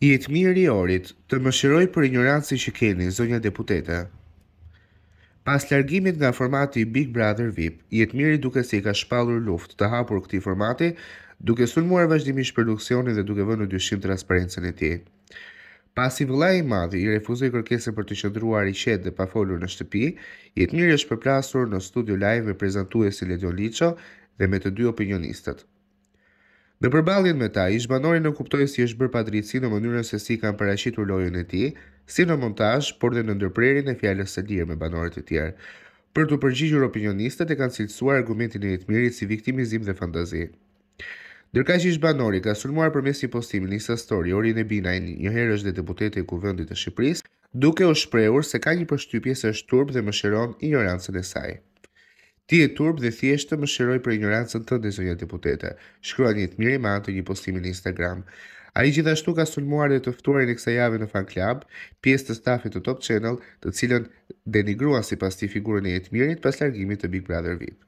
i e të mirë i orit të më shiroj për ignoranci që keni, zonja deputete. Pas largimit nga formati Big Brother VIP, i e të mirë i duke si ka shpalur luft të hapur këti formati, duke sulmuar vazhdimisht produksionin dhe duke vënë në dyshim transparencën e tjej. Pas i vëllaj i madhi i refuzoj kërkesën për të qëndruar i qetë dhe pa folur në shtëpi, i e të mirë është përplasur në studio live me si Ledion Licho dhe me të dy opinionistët. Në përballjen me ta, ish banori nuk kuptoi si është bërë padritësi në mënyrën se si kanë paraqitur lojën e tij, si në montazh, por dhe në ndërprerjen e fjalës së lirë me banorët e tjerë. Për të përgjigjur opinionistët e kanë cilësuar argumentin e një si viktimizim dhe fantazi. Ndërka që banori ka sulmuar për mes një postimi një sastori stori, orin e binaj një herë është dhe deputete i kuvëndit e Shqipëris, duke o shpreur se ka një përshtypje se është turp dhe më shëron ignorancën e saj. Ti e turb dhe thjeshtë më shëroj për ignorancën të në zonja deputete, shkrua një të mirë i matë të një postimin në Instagram. A i gjithashtu ka sulmuar dhe tëftuar e në kësa jave në fan club, pjesë të stafit të top channel të cilën denigrua si pas ti figurën e jetë mirë pas largimit të Big Brother Vip.